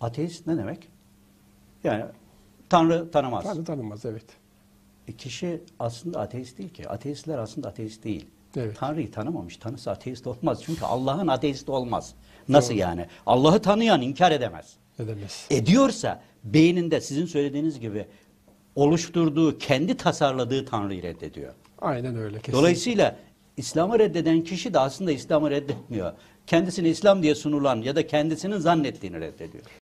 Ateist ne demek? Yani Tanrı tanımaz. Tanrı tanımaz evet. E kişi aslında ateist değil ki. Ateistler aslında ateist değil. Evet. Tanrı'yı tanımamış. Tanısı ateist olmaz. Çünkü Allah'ın ateist olmaz. Nasıl Doğru. yani? Allah'ı tanıyan inkar edemez. Edemez. Ediyorsa beyninde sizin söylediğiniz gibi oluşturduğu, kendi tasarladığı Tanrı'yı reddediyor. Aynen öyle. Kesinlikle. Dolayısıyla İslam'ı reddeden kişi de aslında İslam'ı reddetmiyor. Kendisini İslam diye sunulan ya da kendisinin zannettiğini reddediyor.